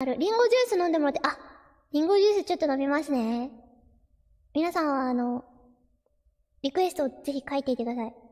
ある。リンゴジュース飲んでもらって、あ、リンゴジュースちょっと飲みますね。皆さんはあの、リクエストをぜひ書いていてください。